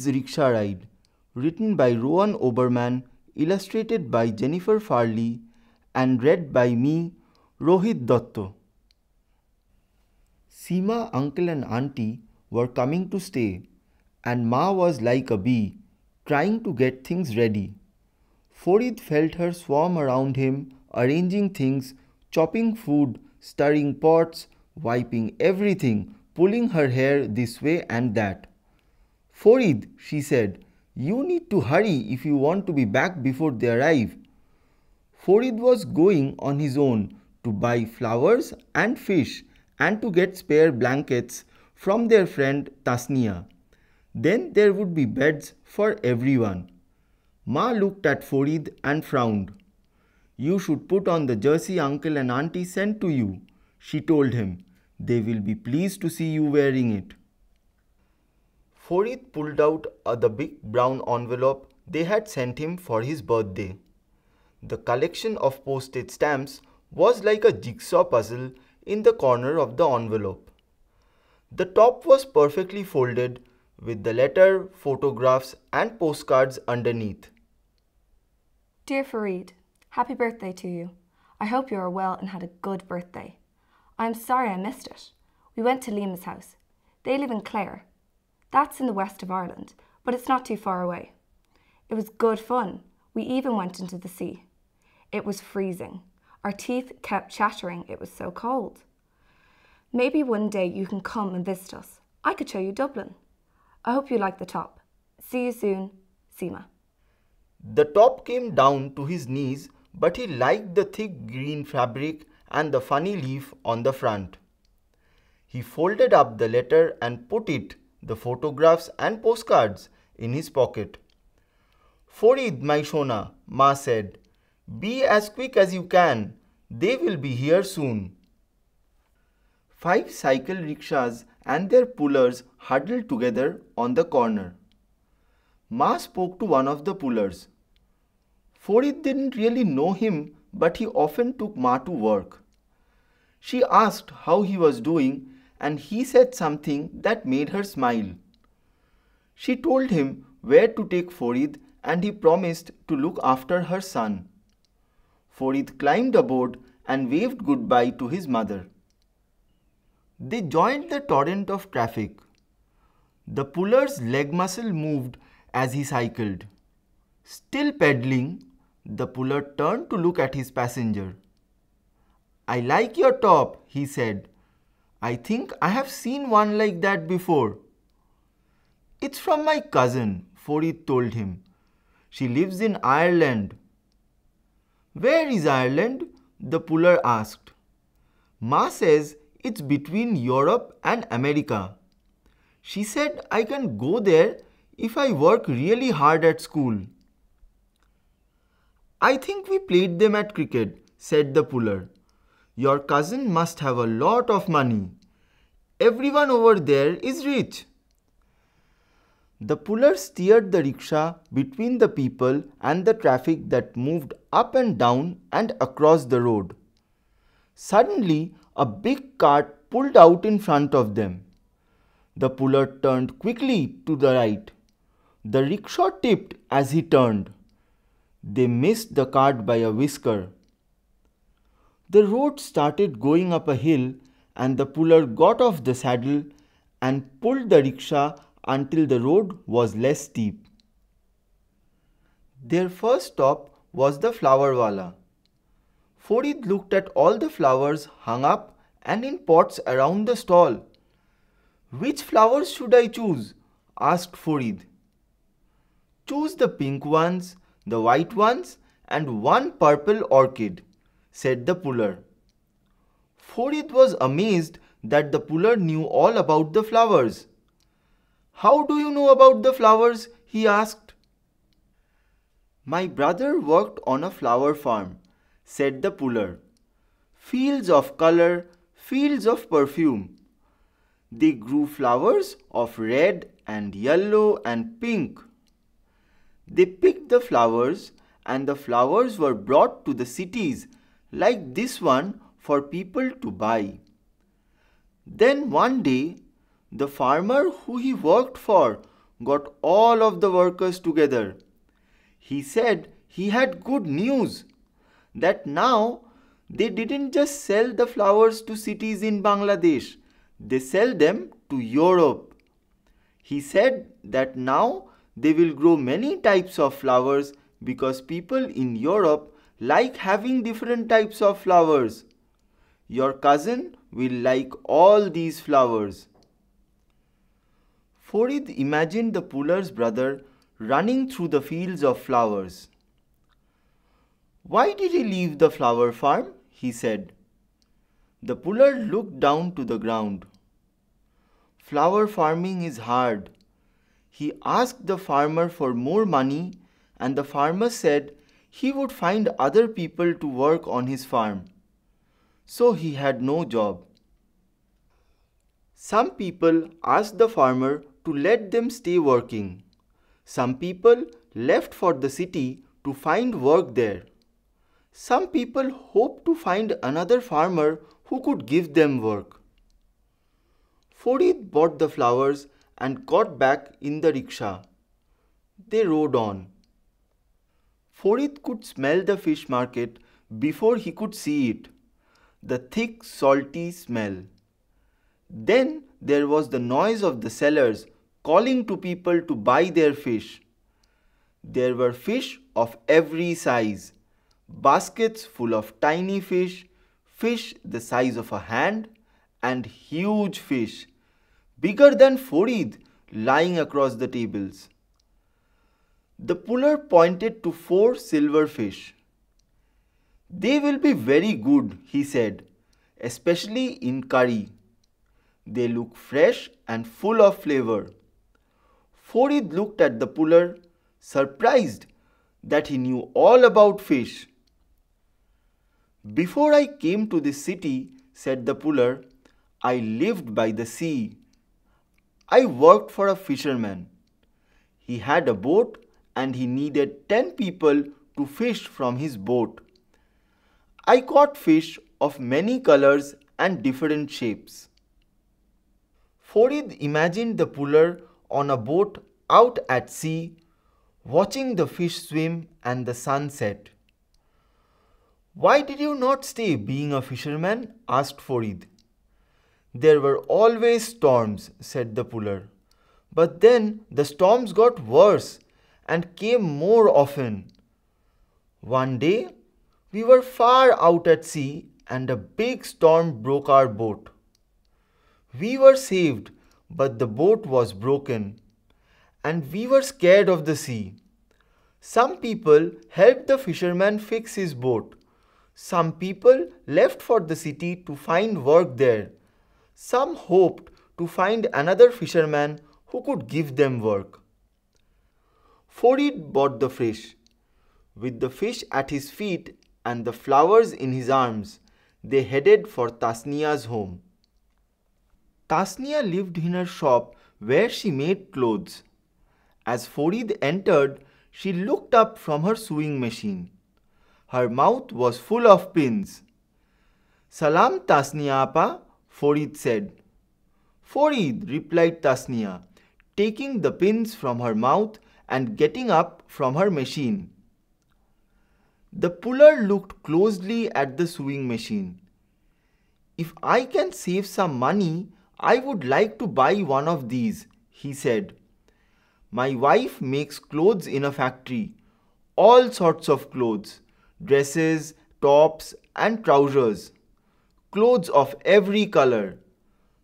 Kids Rickshaw Ride, written by Rowan Oberman, illustrated by Jennifer Farley, and read by me, Rohit Dotto. Seema, uncle, and auntie were coming to stay, and Ma was like a bee, trying to get things ready. Farid felt her swarm around him, arranging things, chopping food, stirring pots, wiping everything, pulling her hair this way and that. Farid, she said, you need to hurry if you want to be back before they arrive. Farid was going on his own to buy flowers and fish and to get spare blankets from their friend Tasnia. Then there would be beds for everyone. Ma looked at Farid and frowned. You should put on the jersey uncle and auntie sent to you, she told him. They will be pleased to see you wearing it. Farid pulled out uh, the big brown envelope they had sent him for his birthday. The collection of postage stamps was like a jigsaw puzzle in the corner of the envelope. The top was perfectly folded with the letter, photographs and postcards underneath. Dear Farid, happy birthday to you. I hope you are well and had a good birthday. I'm sorry I missed it. We went to Lima's house. They live in Clare, that's in the west of Ireland, but it's not too far away. It was good fun. We even went into the sea. It was freezing. Our teeth kept chattering, it was so cold. Maybe one day you can come and visit us. I could show you Dublin. I hope you like the top. See you soon, Seema. The top came down to his knees, but he liked the thick green fabric and the funny leaf on the front. He folded up the letter and put it the photographs and postcards in his pocket. For Eid, my Shona, Ma said, be as quick as you can. They will be here soon. Five cycle rickshaws and their pullers huddled together on the corner. Ma spoke to one of the pullers. Forid didn't really know him, but he often took Ma to work. She asked how he was doing and he said something that made her smile. She told him where to take Farid and he promised to look after her son. Farid climbed aboard and waved goodbye to his mother. They joined the torrent of traffic. The puller's leg muscle moved as he cycled. Still pedaling, the puller turned to look at his passenger. I like your top, he said, I think I have seen one like that before. It's from my cousin, Forith told him. She lives in Ireland. Where is Ireland? The puller asked. Ma says it's between Europe and America. She said I can go there if I work really hard at school. I think we played them at cricket, said the puller. Your cousin must have a lot of money. Everyone over there is rich. The puller steered the rickshaw between the people and the traffic that moved up and down and across the road. Suddenly, a big cart pulled out in front of them. The puller turned quickly to the right. The rickshaw tipped as he turned. They missed the cart by a whisker. The road started going up a hill, and the puller got off the saddle and pulled the rickshaw until the road was less steep. Their first stop was the flower wala. Farid looked at all the flowers hung up and in pots around the stall. Which flowers should I choose? asked Farid. Choose the pink ones, the white ones, and one purple orchid said the puller. For was amazed that the puller knew all about the flowers. How do you know about the flowers? he asked. My brother worked on a flower farm, said the puller. Fields of color, fields of perfume. They grew flowers of red and yellow and pink. They picked the flowers and the flowers were brought to the cities like this one for people to buy. Then one day, the farmer who he worked for got all of the workers together. He said he had good news that now they didn't just sell the flowers to cities in Bangladesh, they sell them to Europe. He said that now they will grow many types of flowers because people in Europe like having different types of flowers. Your cousin will like all these flowers. Farid imagined the puller's brother running through the fields of flowers. Why did he leave the flower farm? he said. The puller looked down to the ground. Flower farming is hard. He asked the farmer for more money and the farmer said he would find other people to work on his farm. So he had no job. Some people asked the farmer to let them stay working. Some people left for the city to find work there. Some people hoped to find another farmer who could give them work. Farid bought the flowers and got back in the rickshaw. They rode on for it could smell the fish market before he could see it the thick salty smell. Then there was the noise of the sellers calling to people to buy their fish. There were fish of every size, baskets full of tiny fish, fish the size of a hand, and huge fish, bigger than Forid, lying across the tables. The puller pointed to four silver fish. They will be very good, he said, especially in curry. They look fresh and full of flavor. Forid looked at the puller, surprised that he knew all about fish. Before I came to this city, said the puller, I lived by the sea. I worked for a fisherman. He had a boat and he needed 10 people to fish from his boat. I caught fish of many colors and different shapes. Farid imagined the puller on a boat out at sea, watching the fish swim and the sunset. Why did you not stay being a fisherman? asked Farid. There were always storms, said the puller. But then the storms got worse and came more often. One day, we were far out at sea and a big storm broke our boat. We were saved, but the boat was broken, and we were scared of the sea. Some people helped the fisherman fix his boat. Some people left for the city to find work there. Some hoped to find another fisherman who could give them work for it bought the fish. With the fish at his feet and the flowers in his arms, they headed for Tasnia's home. Tasnia lived in her shop where she made clothes. As Forid entered, she looked up from her sewing machine. Her mouth was full of pins. Salam Tasnia Appa, Forid said. Forid, replied Tasnia, taking the pins from her mouth and getting up from her machine. The puller looked closely at the sewing machine. If I can save some money, I would like to buy one of these, he said. My wife makes clothes in a factory. All sorts of clothes dresses, tops, and trousers. Clothes of every color.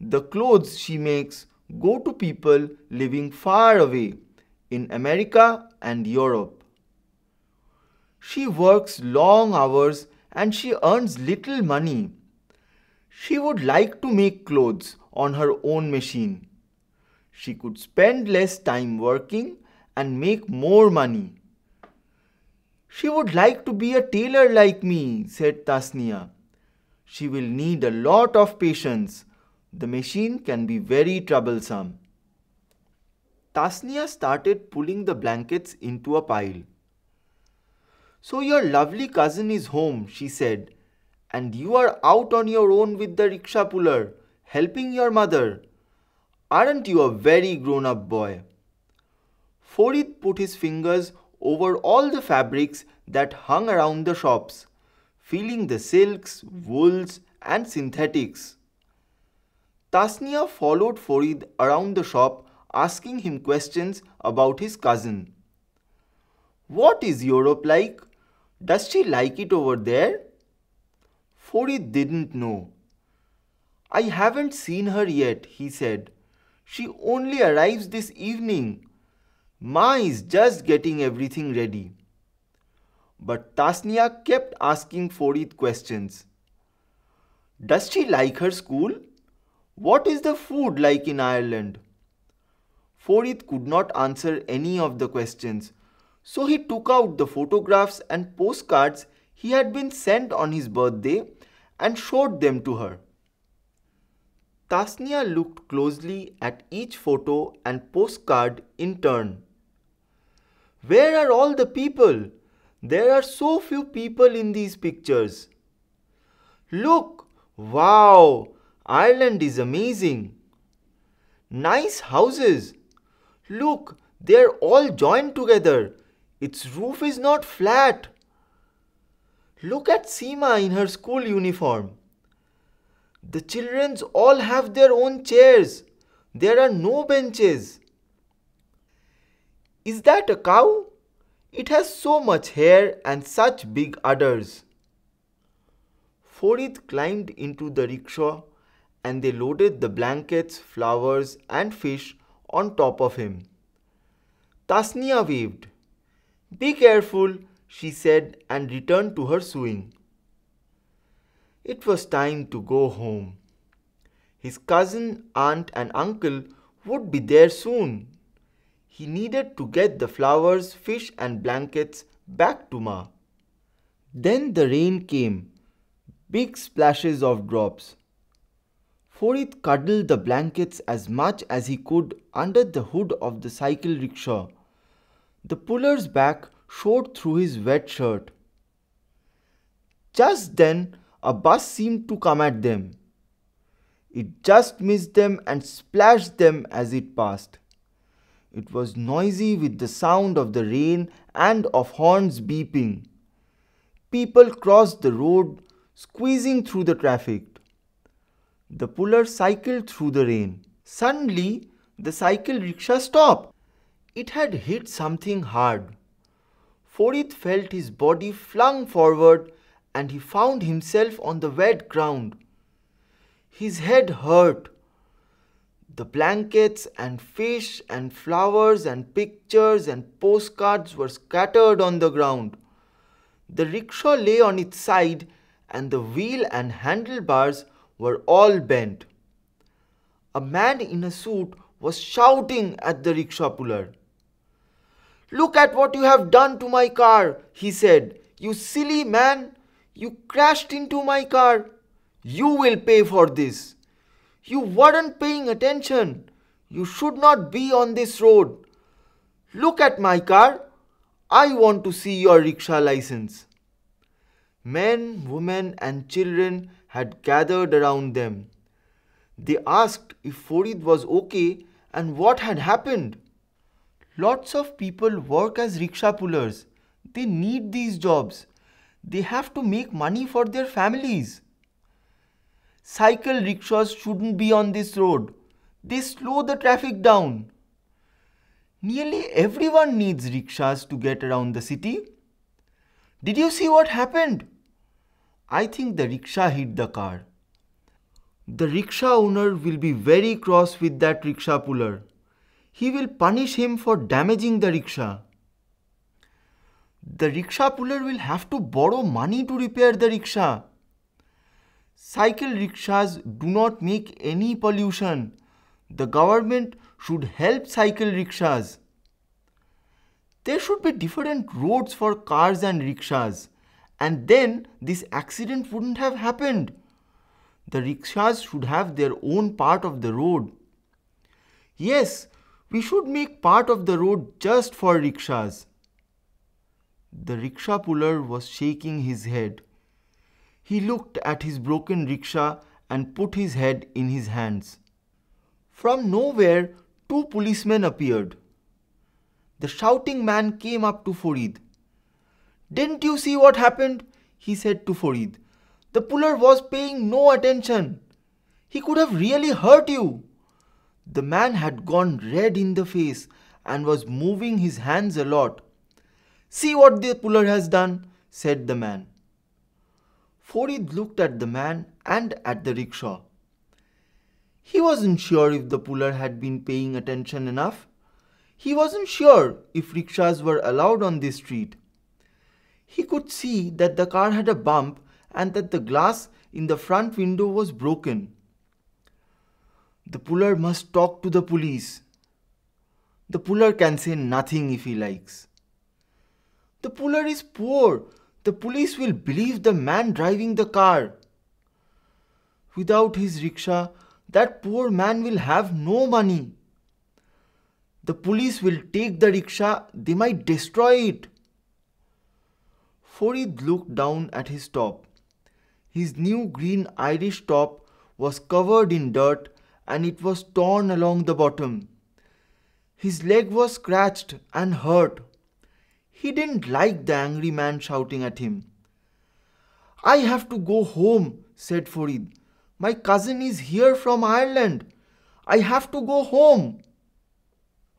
The clothes she makes go to people living far away in America and Europe. She works long hours and she earns little money. She would like to make clothes on her own machine. She could spend less time working and make more money. She would like to be a tailor like me, said Tasnia. She will need a lot of patience. The machine can be very troublesome. Tasnia started pulling the blankets into a pile. So your lovely cousin is home, she said, and you are out on your own with the rickshaw puller, helping your mother. Aren't you a very grown up boy? Farid put his fingers over all the fabrics that hung around the shops, feeling the silks, wools, and synthetics. Tasnia followed Farid around the shop asking him questions about his cousin. What is Europe like? Does she like it over there? Fori didn't know. I haven't seen her yet, he said. She only arrives this evening. Ma is just getting everything ready. But Tasnia kept asking Forid questions. Does she like her school? What is the food like in Ireland? for could not answer any of the questions. So he took out the photographs and postcards he had been sent on his birthday and showed them to her. Tasnia looked closely at each photo and postcard in turn. Where are all the people? There are so few people in these pictures. Look! Wow! Ireland is amazing! Nice houses! Look, they're all joined together. Its roof is not flat. Look at Seema in her school uniform. The childrens all have their own chairs. There are no benches. Is that a cow? It has so much hair and such big udders. Farid climbed into the rickshaw and they loaded the blankets, flowers, and fish on top of him. Tasnia waved. Be careful, she said and returned to her sewing. It was time to go home. His cousin, aunt, and uncle would be there soon. He needed to get the flowers, fish, and blankets back to Ma. Then the rain came, big splashes of drops for cuddled the blankets as much as he could under the hood of the cycle rickshaw. The puller's back showed through his wet shirt. Just then, a bus seemed to come at them. It just missed them and splashed them as it passed. It was noisy with the sound of the rain and of horns beeping. People crossed the road, squeezing through the traffic. The puller cycled through the rain. Suddenly, the cycle rickshaw stopped. It had hit something hard. Forith felt his body flung forward and he found himself on the wet ground. His head hurt. The blankets and fish and flowers and pictures and postcards were scattered on the ground. The rickshaw lay on its side and the wheel and handlebars were all bent. A man in a suit was shouting at the rickshaw puller. Look at what you have done to my car, he said. You silly man, you crashed into my car. You will pay for this. You weren't paying attention. You should not be on this road. Look at my car. I want to see your rickshaw license. Men, women, and children had gathered around them. They asked if Farid was okay and what had happened. Lots of people work as rickshaw pullers. They need these jobs. They have to make money for their families. Cycle rickshaws shouldn't be on this road. They slow the traffic down. Nearly everyone needs rickshaws to get around the city. Did you see what happened? I think the rickshaw hit the car. The rickshaw owner will be very cross with that rickshaw puller. He will punish him for damaging the rickshaw. The rickshaw puller will have to borrow money to repair the rickshaw. Cycle rickshaws do not make any pollution. The government should help cycle rickshaws. There should be different roads for cars and rickshaws and then this accident wouldn't have happened. The rickshaws should have their own part of the road. Yes, we should make part of the road just for rickshaws. The rickshaw puller was shaking his head. He looked at his broken rickshaw and put his head in his hands. From nowhere, two policemen appeared. The shouting man came up to Farid. Didn't you see what happened? he said to Farid. The puller was paying no attention. He could have really hurt you. The man had gone red in the face and was moving his hands a lot. See what the puller has done, said the man. Farid looked at the man and at the rickshaw. He wasn't sure if the puller had been paying attention enough. He wasn't sure if rickshaws were allowed on this street. He could see that the car had a bump and that the glass in the front window was broken. The puller must talk to the police. The puller can say nothing if he likes. The puller is poor. The police will believe the man driving the car. Without his rickshaw, that poor man will have no money. The police will take the rickshaw, they might destroy it. Forid looked down at his top. His new green Irish top was covered in dirt and it was torn along the bottom. His leg was scratched and hurt. He didn't like the angry man shouting at him. I have to go home, said Forid. My cousin is here from Ireland. I have to go home.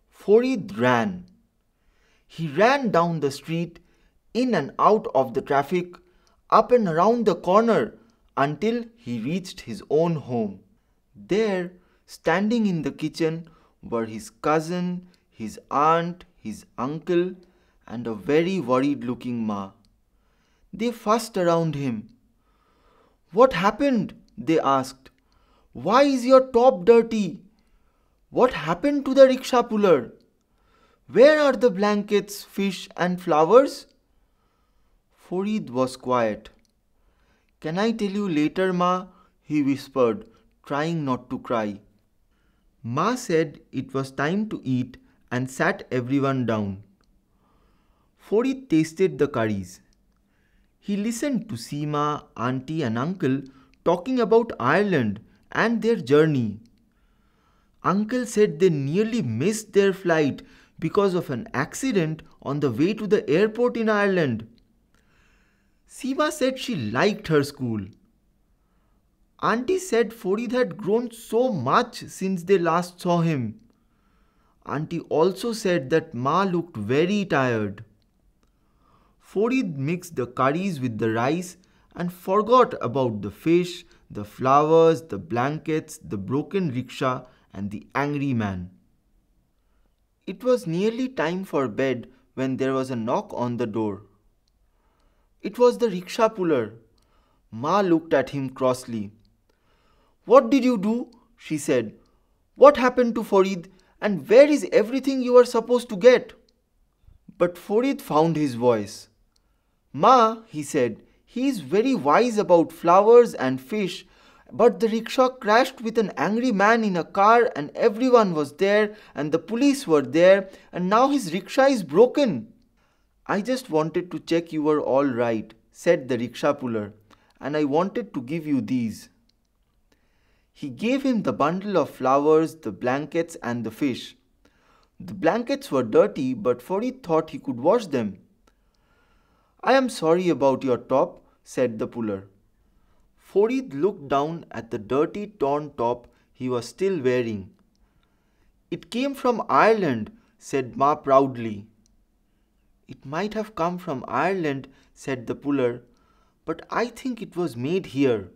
Forid ran. He ran down the street in and out of the traffic, up and around the corner until he reached his own home. There, standing in the kitchen, were his cousin, his aunt, his uncle, and a very worried looking Ma. They fussed around him. What happened? they asked. Why is your top dirty? What happened to the rickshaw puller? Where are the blankets, fish, and flowers? Farid was quiet. Can I tell you later, Ma? he whispered, trying not to cry. Ma said it was time to eat and sat everyone down. Farid tasted the curries. He listened to Seema, auntie and uncle talking about Ireland and their journey. Uncle said they nearly missed their flight because of an accident on the way to the airport in Ireland. Siva said she liked her school. Auntie said Farid had grown so much since they last saw him. Auntie also said that Ma looked very tired. Farid mixed the curries with the rice and forgot about the fish, the flowers, the blankets, the broken rickshaw, and the angry man. It was nearly time for bed when there was a knock on the door. It was the rickshaw puller. Ma looked at him crossly. What did you do? she said. What happened to Farid and where is everything you were supposed to get? But Farid found his voice. Ma, he said, he is very wise about flowers and fish, but the rickshaw crashed with an angry man in a car and everyone was there and the police were there and now his rickshaw is broken. I just wanted to check you were all right, said the rickshaw puller, and I wanted to give you these. He gave him the bundle of flowers, the blankets, and the fish. The blankets were dirty, but Farid thought he could wash them. I am sorry about your top, said the puller. Farid looked down at the dirty, torn top he was still wearing. It came from Ireland, said Ma proudly. It might have come from Ireland, said the puller, but I think it was made here.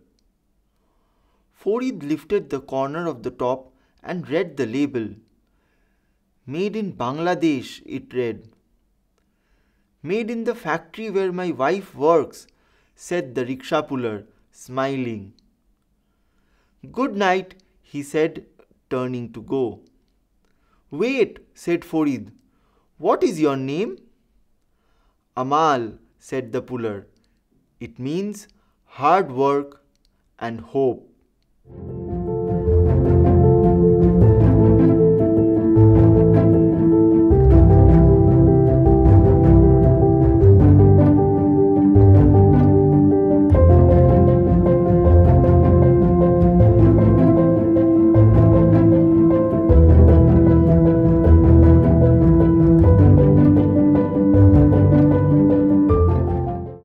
Farid lifted the corner of the top and read the label. Made in Bangladesh, it read. Made in the factory where my wife works, said the rickshaw puller, smiling. Good night, he said, turning to go. Wait, said Farid. What is your name? Amal, said the puller. It means hard work and hope.